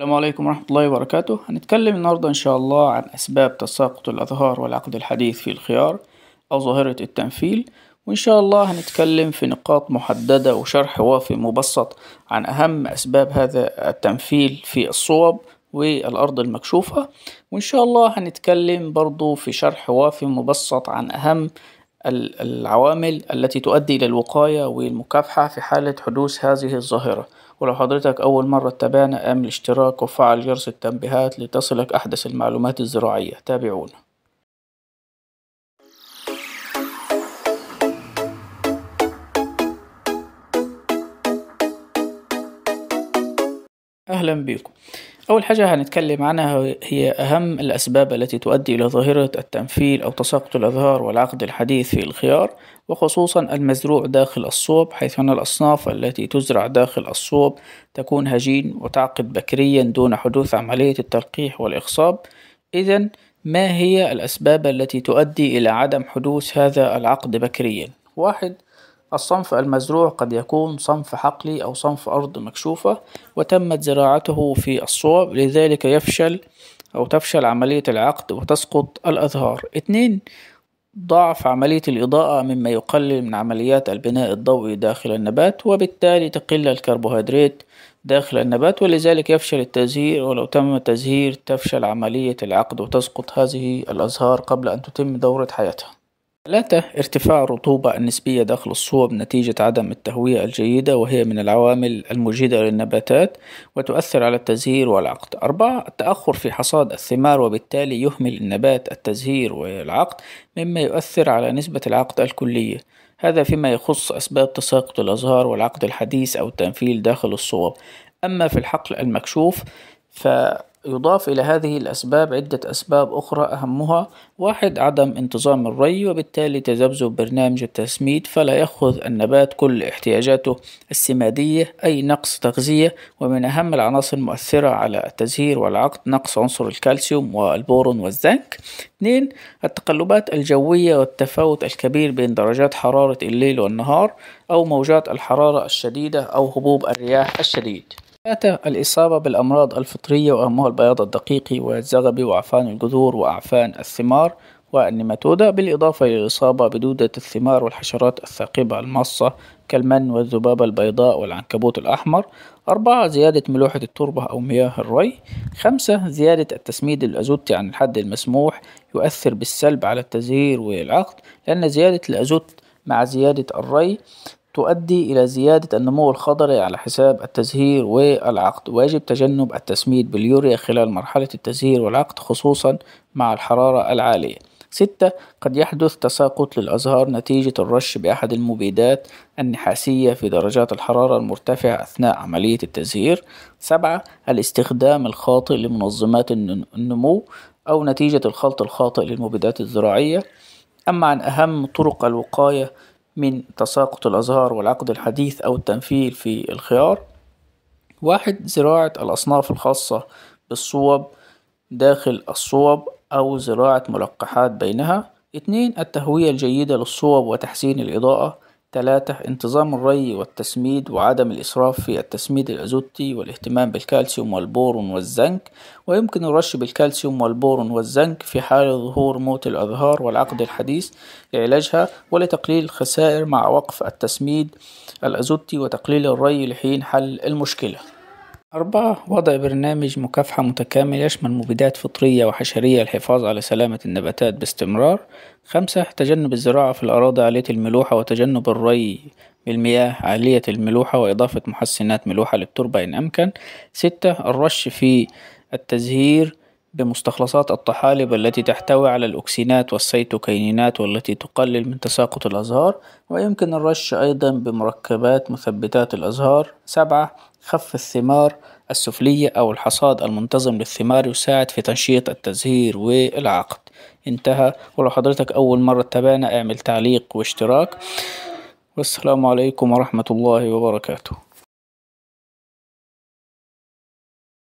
السلام عليكم ورحمة الله وبركاته هنتكلم النهاردة إن شاء الله عن أسباب تساقط الأظهار والعقد الحديث في الخيار أو ظاهرة التنفيل وإن شاء الله هنتكلم في نقاط محددة وشرح وافي مبسط عن أهم أسباب هذا التنفيل في الصوب والأرض المكشوفة وإن شاء الله هنتكلم برضو في شرح وافي مبسط عن أهم العوامل التي تؤدي إلى الوقاية والمكافحة في حالة حدوث هذه الظاهرة ولو حضرتك أول مرة تابعنا اعمل اشتراك وفعل جرس التنبيهات لتصلك أحدث المعلومات الزراعية تابعونا أهلا بكم أول حاجة هنتكلم عنها هي أهم الأسباب التي تؤدي إلى ظاهرة التنفيل أو تساقط الأزهار والعقد الحديث في الخيار وخصوصا المزروع داخل الصوب حيث أن الأصناف التي تزرع داخل الصوب تكون هجين وتعقد بكريا دون حدوث عملية التلقيح والإخصاب إذا ما هي الأسباب التي تؤدي إلى عدم حدوث هذا العقد بكريا؟ واحد الصنف المزروع قد يكون صنف حقلي أو صنف أرض مكشوفة وتمت زراعته في الصوب لذلك يفشل أو تفشل عملية العقد وتسقط الأزهار اثنين ضعف عملية الإضاءة مما يقلل من عمليات البناء الضوئي داخل النبات وبالتالي تقل الكربوهيدرات داخل النبات ولذلك يفشل التزهير ولو تم التزهير تفشل عملية العقد وتسقط هذه الأزهار قبل أن تتم دورة حياتها ثلاثة ارتفاع الرطوبة النسبية داخل الصوب نتيجة عدم التهوية الجيدة وهي من العوامل المجهدة للنباتات وتؤثر على التزهير والعقد أربعة التأخر في حصاد الثمار وبالتالي يهمل النبات التزهير والعقد مما يؤثر على نسبة العقد الكلية هذا فيما يخص أسباب تساقط الأزهار والعقد الحديث أو التنفيل داخل الصوب أما في الحقل المكشوف ف يضاف إلى هذه الأسباب عدة أسباب أخرى أهمها واحد عدم انتظام الري وبالتالي تذبذب برنامج التسميد فلا يأخذ النبات كل احتياجاته السمادية أي نقص تغذية ومن أهم العناصر المؤثرة على التزهير والعقد نقص عنصر الكالسيوم والبورون والزنك اثنين التقلبات الجوية والتفاوت الكبير بين درجات حرارة الليل والنهار أو موجات الحرارة الشديدة أو هبوب الرياح الشديد الإصابة بالأمراض الفطرية وأهمها البياض الدقيقي والزغبي وعفان الجذور وأعفان الثمار والنيماتودا بالإضافة إلى الإصابة بدودة الثمار والحشرات الثاقبة الماصة كالمن والذبابة البيضاء والعنكبوت الأحمر أربعة زيادة ملوحة التربة أو مياه الري خمسة زيادة التسميد الأزوتي عن الحد المسموح يؤثر بالسلب على التزهير والعقد لأن زيادة الأزوت مع زيادة الري تؤدي إلى زيادة النمو الخضري على حساب التزهير والعقد ويجب تجنب التسميد باليوريا خلال مرحلة التزهير والعقد خصوصا مع الحرارة العالية ستة قد يحدث تساقط للأزهار نتيجة الرش بأحد المبيدات النحاسية في درجات الحرارة المرتفعة أثناء عملية التزهير سبعة الاستخدام الخاطئ لمنظمات النمو أو نتيجة الخلط الخاطئ للمبيدات الزراعية أما عن أهم طرق الوقاية من تساقط الأزهار والعقد الحديث أو التنفيل في الخيار واحد زراعة الأصناف الخاصة بالصوب داخل الصوب أو زراعة ملقحات بينها اثنين التهوية الجيدة للصوب وتحسين الإضاءة تلاتة انتظام الري والتسميد وعدم الإسراف في التسميد الأزوتي والاهتمام بالكالسيوم والبورون والزنك ويمكن الرش بالكالسيوم والبورون والزنك في حال ظهور موت الأزهار والعقد الحديث لعلاجها ولتقليل الخسائر مع وقف التسميد الأزوتي وتقليل الري لحين حل المشكلة أربعة وضع برنامج مكافحة متكامل يشمل مبيدات فطرية وحشرية للحفاظ على سلامة النباتات باستمرار خمسة تجنب الزراعة في الأراضي عالية الملوحة وتجنب الري بالمياه عالية الملوحة وإضافة محسنات ملوحة للتربة إن أمكن ستة الرش في التزهير بمستخلصات الطحالب التي تحتوي على الأكسينات والسيتوكينينات والتي تقلل من تساقط الأزهار ويمكن الرش أيضا بمركبات مثبتات الأزهار سبعة خف الثمار السفلية أو الحصاد المنتظم للثمار يساعد في تنشيط التزهير والعقد انتهى ولو حضرتك أول مرة تابعنا اعمل تعليق واشتراك والسلام عليكم ورحمة الله وبركاته